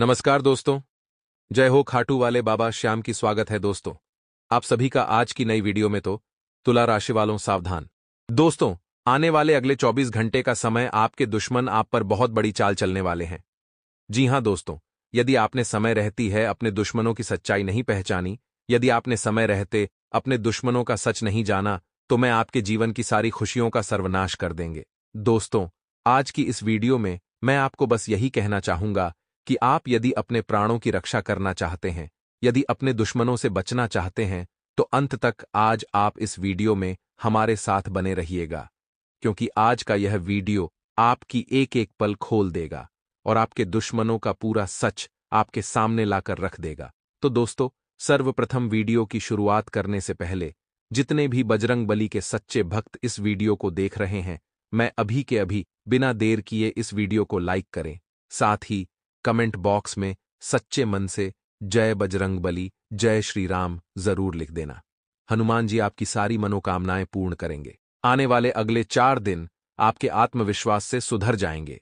नमस्कार दोस्तों जय हो खाटू वाले बाबा श्याम की स्वागत है दोस्तों आप सभी का आज की नई वीडियो में तो तुला राशि वालों सावधान दोस्तों आने वाले अगले 24 घंटे का समय आपके दुश्मन आप पर बहुत बड़ी चाल चलने वाले हैं जी हां दोस्तों यदि आपने समय रहती है अपने दुश्मनों की सच्चाई नहीं पहचानी यदि आपने समय रहते अपने दुश्मनों का सच नहीं जाना तो मैं आपके जीवन की सारी खुशियों का सर्वनाश कर देंगे दोस्तों आज की इस वीडियो में मैं आपको बस यही कहना चाहूंगा कि आप यदि अपने प्राणों की रक्षा करना चाहते हैं यदि अपने दुश्मनों से बचना चाहते हैं तो अंत तक आज आप इस वीडियो में हमारे साथ बने रहिएगा क्योंकि आज का यह वीडियो आपकी एक एक पल खोल देगा और आपके दुश्मनों का पूरा सच आपके सामने लाकर रख देगा तो दोस्तों सर्वप्रथम वीडियो की शुरुआत करने से पहले जितने भी बजरंग बली के सच्चे भक्त इस वीडियो को देख रहे हैं मैं अभी के अभी बिना देर किए इस वीडियो को लाइक करें साथ ही कमेंट बॉक्स में सच्चे मन से जय बजरंग बली जय श्री राम जरूर लिख देना हनुमान जी आपकी सारी मनोकामनाएं पूर्ण करेंगे आने वाले अगले चार दिन आपके आत्मविश्वास से सुधर जाएंगे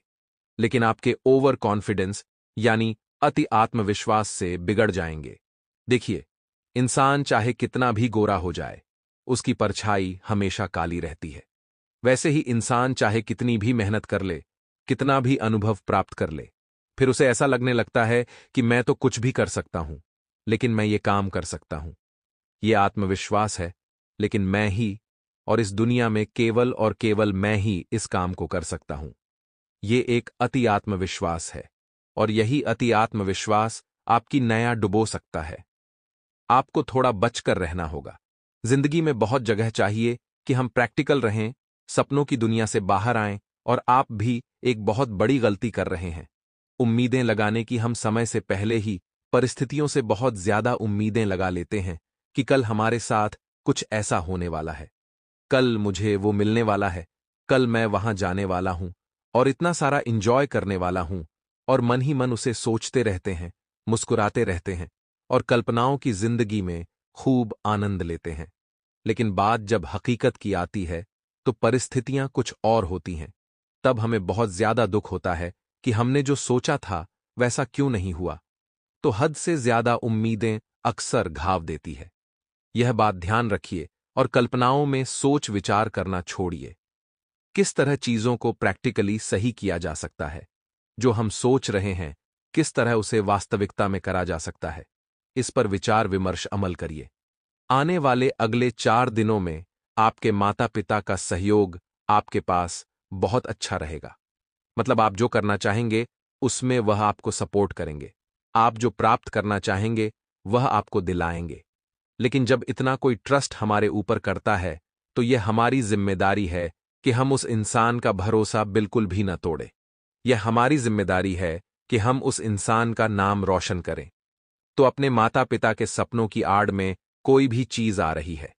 लेकिन आपके ओवर कॉन्फिडेंस यानी अति आत्मविश्वास से बिगड़ जाएंगे देखिए इंसान चाहे कितना भी गोरा हो जाए उसकी परछाई हमेशा काली रहती है वैसे ही इंसान चाहे कितनी भी मेहनत कर ले कितना भी अनुभव प्राप्त कर ले फिर उसे ऐसा लगने लगता है कि मैं तो कुछ भी कर सकता हूं लेकिन मैं ये काम कर सकता हूं ये आत्मविश्वास है लेकिन मैं ही और इस दुनिया में केवल और केवल मैं ही इस काम को कर सकता हूं ये एक अति आत्मविश्वास है और यही अति आत्मविश्वास आपकी नया डुबो सकता है आपको थोड़ा बचकर रहना होगा जिंदगी में बहुत जगह चाहिए कि हम प्रैक्टिकल रहें सपनों की दुनिया से बाहर आएं और आप भी एक बहुत बड़ी गलती कर रहे हैं उम्मीदें लगाने की हम समय से पहले ही परिस्थितियों से बहुत ज्यादा उम्मीदें लगा लेते हैं कि कल हमारे साथ कुछ ऐसा होने वाला है कल मुझे वो मिलने वाला है कल मैं वहां जाने वाला हूं और इतना सारा इंजॉय करने वाला हूं और मन ही मन उसे सोचते रहते हैं मुस्कुराते रहते हैं और कल्पनाओं की जिंदगी में खूब आनंद लेते हैं लेकिन बात जब हकीकत की आती है तो परिस्थितियां कुछ और होती हैं तब हमें बहुत ज्यादा दुख होता है कि हमने जो सोचा था वैसा क्यों नहीं हुआ तो हद से ज्यादा उम्मीदें अक्सर घाव देती है यह बात ध्यान रखिए और कल्पनाओं में सोच विचार करना छोड़िए किस तरह चीजों को प्रैक्टिकली सही किया जा सकता है जो हम सोच रहे हैं किस तरह उसे वास्तविकता में करा जा सकता है इस पर विचार विमर्श अमल करिए आने वाले अगले चार दिनों में आपके माता पिता का सहयोग आपके पास बहुत अच्छा रहेगा मतलब आप जो करना चाहेंगे उसमें वह आपको सपोर्ट करेंगे आप जो प्राप्त करना चाहेंगे वह आपको दिलाएंगे लेकिन जब इतना कोई ट्रस्ट हमारे ऊपर करता है तो यह हमारी जिम्मेदारी है कि हम उस इंसान का भरोसा बिल्कुल भी न तोड़े यह हमारी जिम्मेदारी है कि हम उस इंसान का नाम रोशन करें तो अपने माता पिता के सपनों की आड़ में कोई भी चीज आ रही है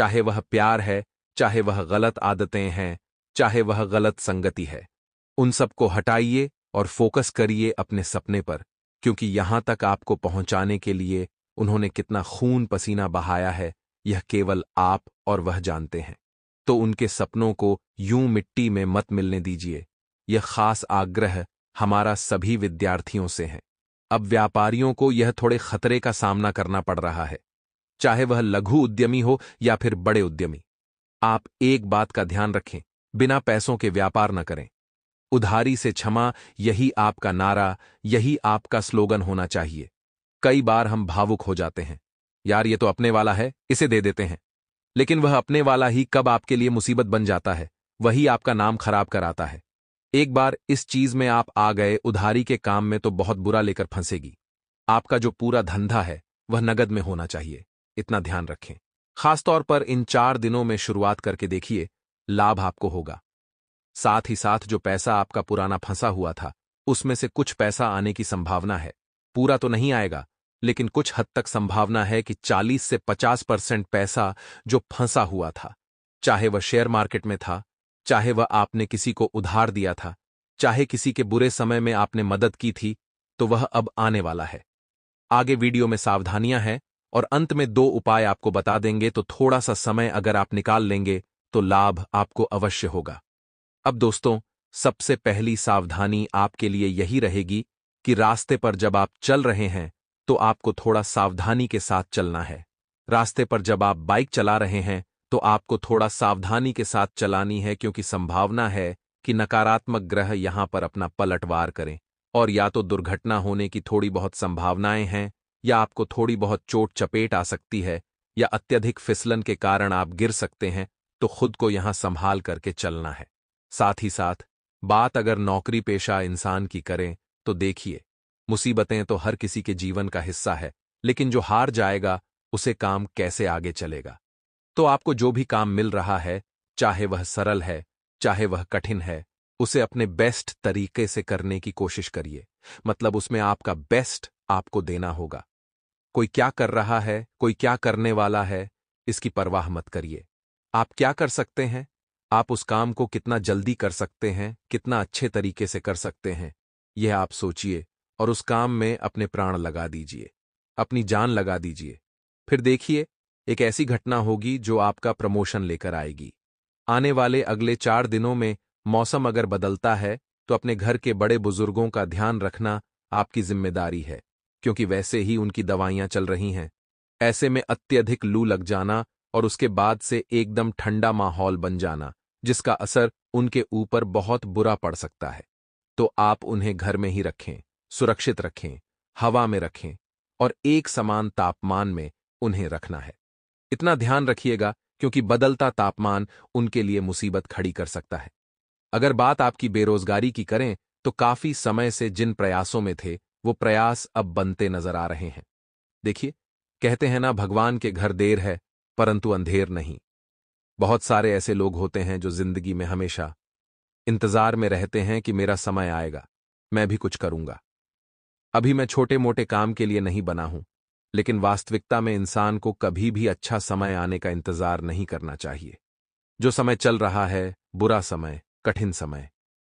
चाहे वह प्यार है चाहे वह गलत आदतें हैं चाहे वह गलत संगति है उन सबको हटाइए और फोकस करिए अपने सपने पर क्योंकि यहां तक आपको पहुंचाने के लिए उन्होंने कितना खून पसीना बहाया है यह केवल आप और वह जानते हैं तो उनके सपनों को यूं मिट्टी में मत मिलने दीजिए यह खास आग्रह हमारा सभी विद्यार्थियों से है अब व्यापारियों को यह थोड़े खतरे का सामना करना पड़ रहा है चाहे वह लघु उद्यमी हो या फिर बड़े उद्यमी आप एक बात का ध्यान रखें बिना पैसों के व्यापार न करें उधारी से क्षमा यही आपका नारा यही आपका स्लोगन होना चाहिए कई बार हम भावुक हो जाते हैं यार ये तो अपने वाला है इसे दे देते हैं लेकिन वह अपने वाला ही कब आपके लिए मुसीबत बन जाता है वही आपका नाम खराब कराता है एक बार इस चीज में आप आ गए उधारी के काम में तो बहुत बुरा लेकर फंसेगी आपका जो पूरा धंधा है वह नगद में होना चाहिए इतना ध्यान रखें खासतौर पर इन चार दिनों में शुरुआत करके देखिए लाभ आपको होगा साथ ही साथ जो पैसा आपका पुराना फंसा हुआ था उसमें से कुछ पैसा आने की संभावना है पूरा तो नहीं आएगा लेकिन कुछ हद तक संभावना है कि 40 से 50 परसेंट पैसा जो फंसा हुआ था चाहे वह शेयर मार्केट में था चाहे वह आपने किसी को उधार दिया था चाहे किसी के बुरे समय में आपने मदद की थी तो वह अब आने वाला है आगे वीडियो में सावधानियां हैं और अंत में दो उपाय आपको बता देंगे तो थोड़ा सा समय अगर आप निकाल लेंगे तो लाभ आपको अवश्य होगा अब दोस्तों सबसे पहली सावधानी आपके लिए यही रहेगी कि रास्ते पर जब आप चल रहे हैं तो आपको थोड़ा सावधानी के साथ चलना है रास्ते पर जब आप बाइक चला रहे हैं तो आपको थोड़ा सावधानी के साथ चलानी है क्योंकि संभावना है कि नकारात्मक ग्रह यहां पर अपना पलटवार करें और या तो दुर्घटना होने की थोड़ी बहुत संभावनाएं हैं या आपको थोड़ी बहुत चोट चपेट आ सकती है या अत्यधिक फिसलन के कारण आप गिर सकते हैं तो खुद को यहां संभाल करके चलना है साथ ही साथ बात अगर नौकरी पेशा इंसान की करें तो देखिए मुसीबतें तो हर किसी के जीवन का हिस्सा है लेकिन जो हार जाएगा उसे काम कैसे आगे चलेगा तो आपको जो भी काम मिल रहा है चाहे वह सरल है चाहे वह कठिन है उसे अपने बेस्ट तरीके से करने की कोशिश करिए मतलब उसमें आपका बेस्ट आपको देना होगा कोई क्या कर रहा है कोई क्या करने वाला है इसकी परवाह मत करिए आप क्या कर सकते हैं आप उस काम को कितना जल्दी कर सकते हैं कितना अच्छे तरीके से कर सकते हैं यह आप सोचिए और उस काम में अपने प्राण लगा दीजिए अपनी जान लगा दीजिए फिर देखिए एक ऐसी घटना होगी जो आपका प्रमोशन लेकर आएगी आने वाले अगले चार दिनों में मौसम अगर बदलता है तो अपने घर के बड़े बुजुर्गों का ध्यान रखना आपकी जिम्मेदारी है क्योंकि वैसे ही उनकी दवाइयां चल रही हैं ऐसे में अत्यधिक लू लग जाना और उसके बाद से एकदम ठंडा माहौल बन जाना जिसका असर उनके ऊपर बहुत बुरा पड़ सकता है तो आप उन्हें घर में ही रखें सुरक्षित रखें हवा में रखें और एक समान तापमान में उन्हें रखना है इतना ध्यान रखिएगा क्योंकि बदलता तापमान उनके लिए मुसीबत खड़ी कर सकता है अगर बात आपकी बेरोजगारी की करें तो काफी समय से जिन प्रयासों में थे वो प्रयास अब बनते नजर आ रहे हैं देखिए कहते हैं ना भगवान के घर देर है परंतु अंधेर नहीं बहुत सारे ऐसे लोग होते हैं जो जिंदगी में हमेशा इंतजार में रहते हैं कि मेरा समय आएगा मैं भी कुछ करूंगा अभी मैं छोटे मोटे काम के लिए नहीं बना हूं लेकिन वास्तविकता में इंसान को कभी भी अच्छा समय आने का इंतजार नहीं करना चाहिए जो समय चल रहा है बुरा समय कठिन समय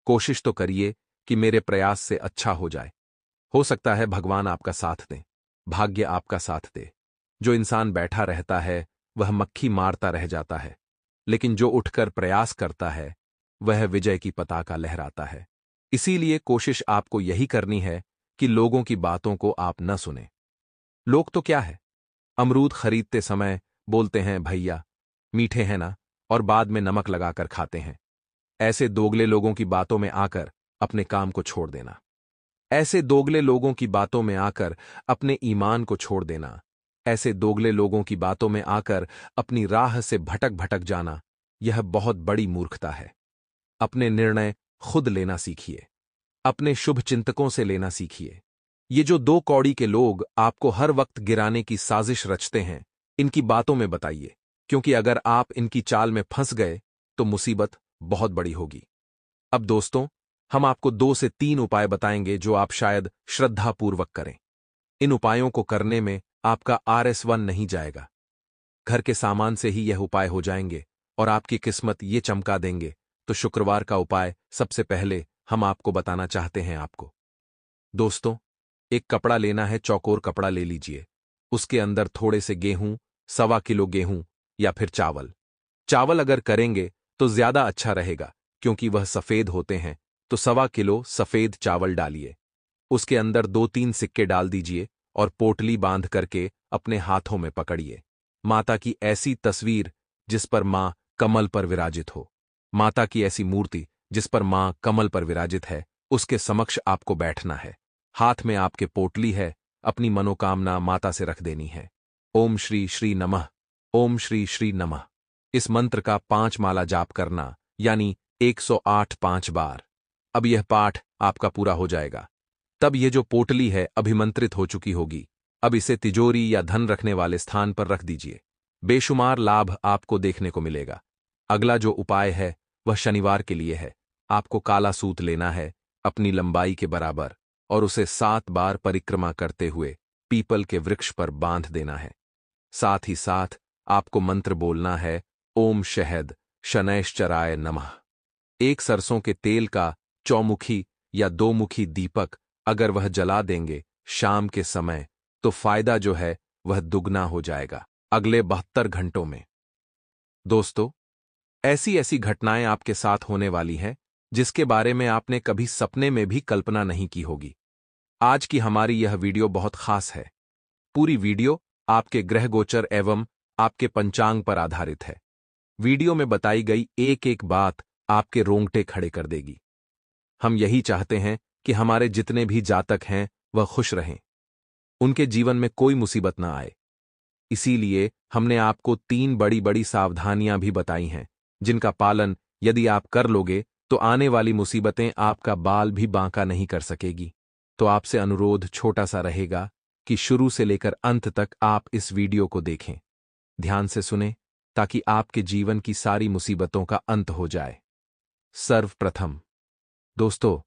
कोशिश तो करिए कि मेरे प्रयास से अच्छा हो जाए हो सकता है भगवान आपका साथ दें भाग्य आपका साथ दे जो इंसान बैठा रहता है वह मक्खी मारता रह जाता है लेकिन जो उठकर प्रयास करता है वह विजय की पताका लहराता है इसीलिए कोशिश आपको यही करनी है कि लोगों की बातों को आप न सुने लोग तो क्या है अमरूद खरीदते समय बोलते हैं भैया मीठे हैं ना और बाद में नमक लगाकर खाते हैं ऐसे दोगले लोगों की बातों में आकर अपने काम को छोड़ देना ऐसे दोगले लोगों की बातों में आकर अपने ईमान को छोड़ देना ऐसे दोगले लोगों की बातों में आकर अपनी राह से भटक भटक जाना यह बहुत बड़ी मूर्खता है अपने निर्णय खुद लेना सीखिए अपने शुभ चिंतकों से लेना सीखिए ये जो दो कौड़ी के लोग आपको हर वक्त गिराने की साजिश रचते हैं इनकी बातों में बताइए क्योंकि अगर आप इनकी चाल में फंस गए तो मुसीबत बहुत बड़ी होगी अब दोस्तों हम आपको दो से तीन उपाय बताएंगे जो आप शायद श्रद्धापूर्वक करें इन उपायों को करने में आपका आर एस वन नहीं जाएगा घर के सामान से ही यह उपाय हो जाएंगे और आपकी किस्मत ये चमका देंगे तो शुक्रवार का उपाय सबसे पहले हम आपको बताना चाहते हैं आपको दोस्तों एक कपड़ा लेना है चौकोर कपड़ा ले लीजिए उसके अंदर थोड़े से गेहूं सवा किलो गेहूं या फिर चावल चावल अगर करेंगे तो ज्यादा अच्छा रहेगा क्योंकि वह सफेद होते हैं तो सवा किलो सफेद चावल डालिए उसके अंदर दो तीन सिक्के डाल दीजिए और पोटली बांध करके अपने हाथों में पकड़िए माता की ऐसी तस्वीर जिस पर मां कमल पर विराजित हो माता की ऐसी मूर्ति जिस पर मां कमल पर विराजित है उसके समक्ष आपको बैठना है हाथ में आपके पोटली है अपनी मनोकामना माता से रख देनी है ओम श्री श्री नमः ओम श्री श्री नमः इस मंत्र का पांच माला जाप करना यानी 108 पांच बार अब यह पाठ आपका पूरा हो जाएगा तब ये जो पोटली है अभिमंत्रित हो चुकी होगी अब इसे तिजोरी या धन रखने वाले स्थान पर रख दीजिए बेशुमार लाभ आपको देखने को मिलेगा अगला जो उपाय है वह शनिवार के लिए है आपको काला सूत लेना है अपनी लंबाई के बराबर और उसे सात बार परिक्रमा करते हुए पीपल के वृक्ष पर बांध देना है साथ ही साथ आपको मंत्र बोलना है ओम शहद शनैश्चराय नमः एक सरसों के तेल का चौमुखी या दोमुखी दीपक अगर वह जला देंगे शाम के समय तो फायदा जो है वह दुगना हो जाएगा अगले बहत्तर घंटों में दोस्तों ऐसी ऐसी घटनाएं आपके साथ होने वाली हैं जिसके बारे में आपने कभी सपने में भी कल्पना नहीं की होगी आज की हमारी यह वीडियो बहुत खास है पूरी वीडियो आपके ग्रह गोचर एवं आपके पंचांग पर आधारित है वीडियो में बताई गई एक एक बात आपके रोंगटे खड़े कर देगी हम यही चाहते हैं कि हमारे जितने भी जातक हैं वह खुश रहें उनके जीवन में कोई मुसीबत ना आए इसीलिए हमने आपको तीन बड़ी बड़ी सावधानियां भी बताई हैं जिनका पालन यदि आप कर लोगे तो आने वाली मुसीबतें आपका बाल भी बांका नहीं कर सकेगी तो आपसे अनुरोध छोटा सा रहेगा कि शुरू से लेकर अंत तक आप इस वीडियो को देखें ध्यान से सुने ताकि आपके जीवन की सारी मुसीबतों का अंत हो जाए सर्वप्रथम दोस्तों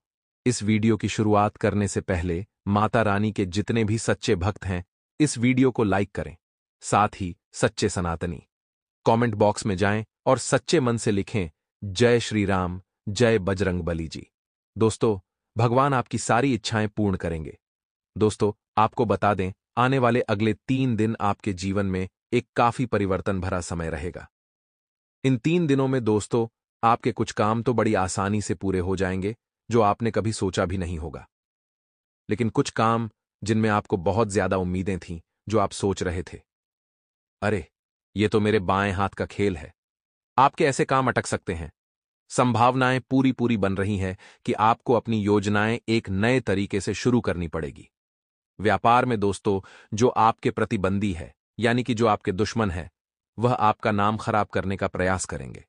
इस वीडियो की शुरुआत करने से पहले माता रानी के जितने भी सच्चे भक्त हैं इस वीडियो को लाइक करें साथ ही सच्चे सनातनी कमेंट बॉक्स में जाएं और सच्चे मन से लिखें जय श्री राम जय बजरंग बली जी दोस्तों भगवान आपकी सारी इच्छाएं पूर्ण करेंगे दोस्तों आपको बता दें आने वाले अगले तीन दिन आपके जीवन में एक काफी परिवर्तन भरा समय रहेगा इन तीन दिनों में दोस्तों आपके कुछ काम तो बड़ी आसानी से पूरे हो जाएंगे जो आपने कभी सोचा भी नहीं होगा लेकिन कुछ काम जिनमें आपको बहुत ज्यादा उम्मीदें थीं जो आप सोच रहे थे अरे ये तो मेरे बाएं हाथ का खेल है आपके ऐसे काम अटक सकते हैं संभावनाएं पूरी पूरी बन रही हैं कि आपको अपनी योजनाएं एक नए तरीके से शुरू करनी पड़ेगी व्यापार में दोस्तों जो आपके प्रतिबंधी है यानी कि जो आपके दुश्मन है वह आपका नाम खराब करने का प्रयास करेंगे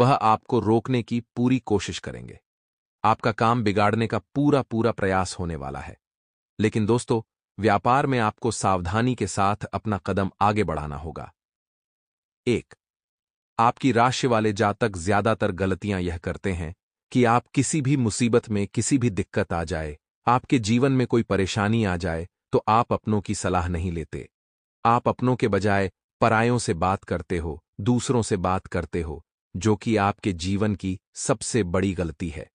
वह आपको रोकने की पूरी कोशिश करेंगे आपका काम बिगाड़ने का पूरा पूरा प्रयास होने वाला है लेकिन दोस्तों व्यापार में आपको सावधानी के साथ अपना कदम आगे बढ़ाना होगा एक आपकी राशि वाले जातक ज्यादातर गलतियां यह करते हैं कि आप किसी भी मुसीबत में किसी भी दिक्कत आ जाए आपके जीवन में कोई परेशानी आ जाए तो आप अपनों की सलाह नहीं लेते आप अपनों के बजाय परायों से बात करते हो दूसरों से बात करते हो जो कि आपके जीवन की सबसे बड़ी गलती है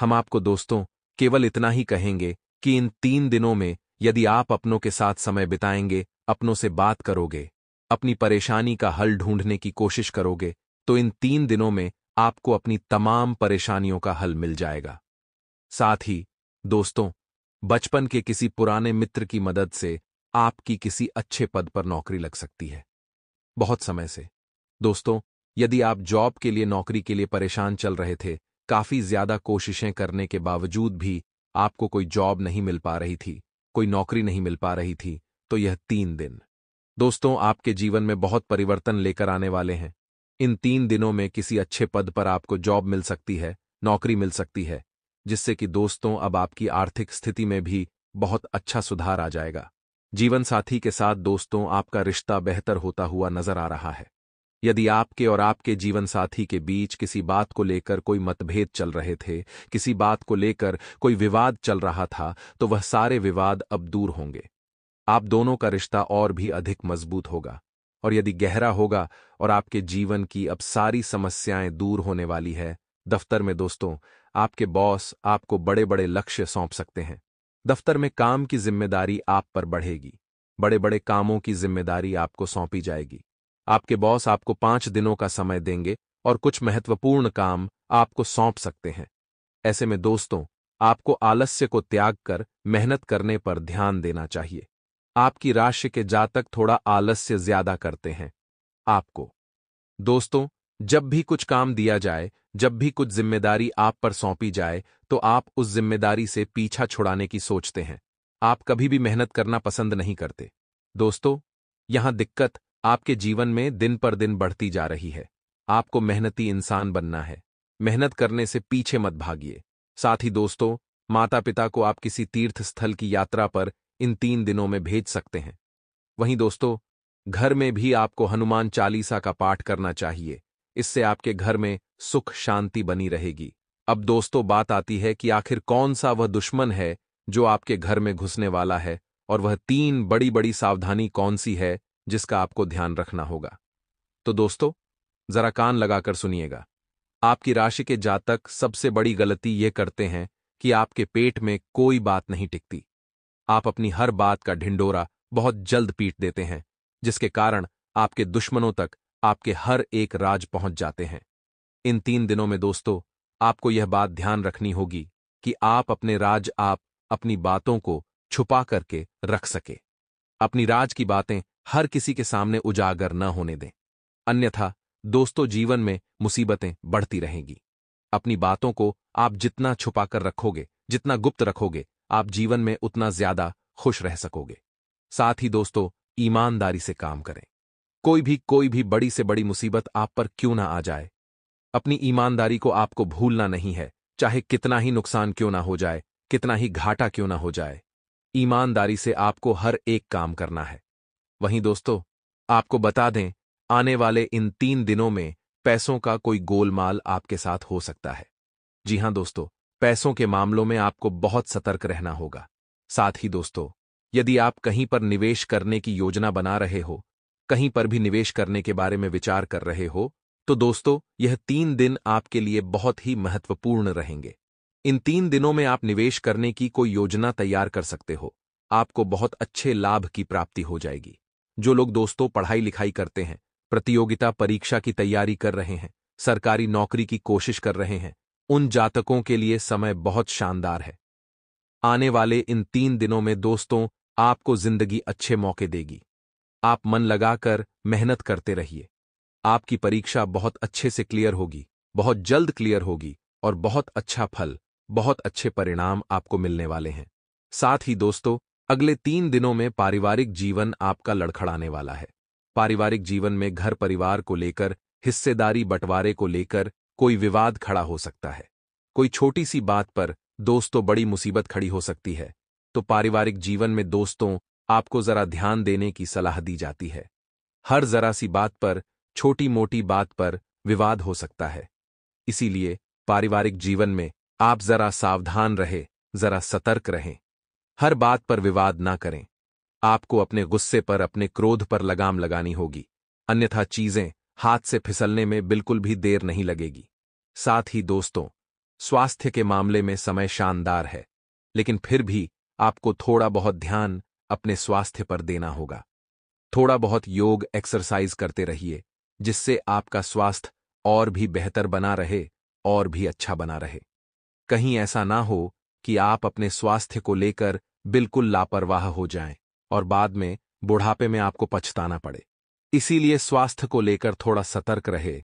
हम आपको दोस्तों केवल इतना ही कहेंगे कि इन तीन दिनों में यदि आप अपनों के साथ समय बिताएंगे अपनों से बात करोगे अपनी परेशानी का हल ढूंढने की कोशिश करोगे तो इन तीन दिनों में आपको अपनी तमाम परेशानियों का हल मिल जाएगा साथ ही दोस्तों बचपन के किसी पुराने मित्र की मदद से आपकी किसी अच्छे पद पर नौकरी लग सकती है बहुत समय से दोस्तों यदि आप जॉब के लिए नौकरी के लिए परेशान चल रहे थे काफ़ी ज़्यादा कोशिशें करने के बावजूद भी आपको कोई जॉब नहीं मिल पा रही थी कोई नौकरी नहीं मिल पा रही थी तो यह तीन दिन दोस्तों आपके जीवन में बहुत परिवर्तन लेकर आने वाले हैं इन तीन दिनों में किसी अच्छे पद पर आपको जॉब मिल सकती है नौकरी मिल सकती है जिससे कि दोस्तों अब आपकी आर्थिक स्थिति में भी बहुत अच्छा सुधार आ जाएगा जीवन साथी के साथ दोस्तों आपका रिश्ता बेहतर होता हुआ नजर आ रहा है यदि आपके और आपके जीवन साथी के बीच किसी बात को लेकर कोई मतभेद चल रहे थे किसी बात को लेकर कोई विवाद चल रहा था तो वह सारे विवाद अब दूर होंगे आप दोनों का रिश्ता और भी अधिक मजबूत होगा और यदि गहरा होगा और आपके जीवन की अब सारी समस्याएं दूर होने वाली है दफ्तर में दोस्तों आपके बॉस आपको बड़े बड़े लक्ष्य सौंप सकते हैं दफ्तर में काम की जिम्मेदारी आप पर बढ़ेगी बड़े बड़े कामों की जिम्मेदारी आपको सौंपी जाएगी आपके बॉस आपको पांच दिनों का समय देंगे और कुछ महत्वपूर्ण काम आपको सौंप सकते हैं ऐसे में दोस्तों आपको आलस्य को त्याग कर मेहनत करने पर ध्यान देना चाहिए आपकी राशि के जातक थोड़ा आलस्य ज्यादा करते हैं आपको दोस्तों जब भी कुछ काम दिया जाए जब भी कुछ जिम्मेदारी आप पर सौंपी जाए तो आप उस जिम्मेदारी से पीछा छुड़ाने की सोचते हैं आप कभी भी मेहनत करना पसंद नहीं करते दोस्तों यहां दिक्कत आपके जीवन में दिन पर दिन बढ़ती जा रही है आपको मेहनती इंसान बनना है मेहनत करने से पीछे मत भागिए साथ ही दोस्तों माता पिता को आप किसी तीर्थ स्थल की यात्रा पर इन तीन दिनों में भेज सकते हैं वहीं दोस्तों घर में भी आपको हनुमान चालीसा का पाठ करना चाहिए इससे आपके घर में सुख शांति बनी रहेगी अब दोस्तों बात आती है कि आखिर कौन सा वह दुश्मन है जो आपके घर में घुसने वाला है और वह तीन बड़ी बड़ी सावधानी कौन सी है जिसका आपको ध्यान रखना होगा तो दोस्तों जरा कान लगाकर सुनिएगा आपकी राशि के जातक सबसे बड़ी गलती ये करते हैं कि आपके पेट में कोई बात नहीं टिकती आप अपनी हर बात का ढिंडोरा बहुत जल्द पीट देते हैं जिसके कारण आपके दुश्मनों तक आपके हर एक राज पहुंच जाते हैं इन तीन दिनों में दोस्तों आपको यह बात ध्यान रखनी होगी कि आप अपने राज आप अपनी बातों को छुपा करके रख सके अपनी राज की बातें हर किसी के सामने उजागर न होने दें अन्यथा दोस्तों जीवन में मुसीबतें बढ़ती रहेंगी अपनी बातों को आप जितना छुपाकर रखोगे जितना गुप्त रखोगे आप जीवन में उतना ज्यादा खुश रह सकोगे साथ ही दोस्तों ईमानदारी से काम करें कोई भी कोई भी बड़ी से बड़ी मुसीबत आप पर क्यों ना आ जाए अपनी ईमानदारी को आपको भूलना नहीं है चाहे कितना ही नुकसान क्यों ना हो जाए कितना ही घाटा क्यों ना हो जाए ईमानदारी से आपको हर एक काम करना है वहीं दोस्तों आपको बता दें आने वाले इन तीन दिनों में पैसों का कोई गोलमाल आपके साथ हो सकता है जी हां दोस्तों पैसों के मामलों में आपको बहुत सतर्क रहना होगा साथ ही दोस्तों यदि आप कहीं पर निवेश करने की योजना बना रहे हो कहीं पर भी निवेश करने के बारे में विचार कर रहे हो तो दोस्तों यह तीन दिन आपके लिए बहुत ही महत्वपूर्ण रहेंगे इन तीन दिनों में आप निवेश करने की कोई योजना तैयार कर सकते हो आपको बहुत अच्छे लाभ की प्राप्ति हो जाएगी जो लोग दोस्तों पढ़ाई लिखाई करते हैं प्रतियोगिता परीक्षा की तैयारी कर रहे हैं सरकारी नौकरी की कोशिश कर रहे हैं उन जातकों के लिए समय बहुत शानदार है आने वाले इन तीन दिनों में दोस्तों आपको जिंदगी अच्छे मौके देगी आप मन लगाकर मेहनत करते रहिए आपकी परीक्षा बहुत अच्छे से क्लियर होगी बहुत जल्द क्लियर होगी और बहुत अच्छा फल बहुत अच्छे परिणाम आपको मिलने वाले हैं साथ ही दोस्तों अगले तीन दिनों में पारिवारिक जीवन आपका लड़खड़ाने वाला है पारिवारिक जीवन में घर परिवार को लेकर हिस्सेदारी बंटवारे को लेकर कोई विवाद खड़ा हो सकता है कोई छोटी सी बात पर दोस्तों बड़ी मुसीबत खड़ी हो सकती है तो पारिवारिक जीवन में दोस्तों आपको जरा ध्यान देने की सलाह दी जाती है हर जरा सी बात पर छोटी मोटी बात पर विवाद हो सकता है इसीलिए पारिवारिक जीवन में आप जरा सावधान रहे जरा सतर्क रहें हर बात पर विवाद ना करें आपको अपने गुस्से पर अपने क्रोध पर लगाम लगानी होगी अन्यथा चीजें हाथ से फिसलने में बिल्कुल भी देर नहीं लगेगी साथ ही दोस्तों स्वास्थ्य के मामले में समय शानदार है लेकिन फिर भी आपको थोड़ा बहुत ध्यान अपने स्वास्थ्य पर देना होगा थोड़ा बहुत योग एक्सरसाइज करते रहिए जिससे आपका स्वास्थ्य और भी बेहतर बना रहे और भी अच्छा बना रहे कहीं ऐसा ना हो कि आप अपने स्वास्थ्य को लेकर बिल्कुल लापरवाह हो जाएं और बाद में बुढ़ापे में आपको पछताना पड़े इसीलिए स्वास्थ्य को लेकर थोड़ा सतर्क रहे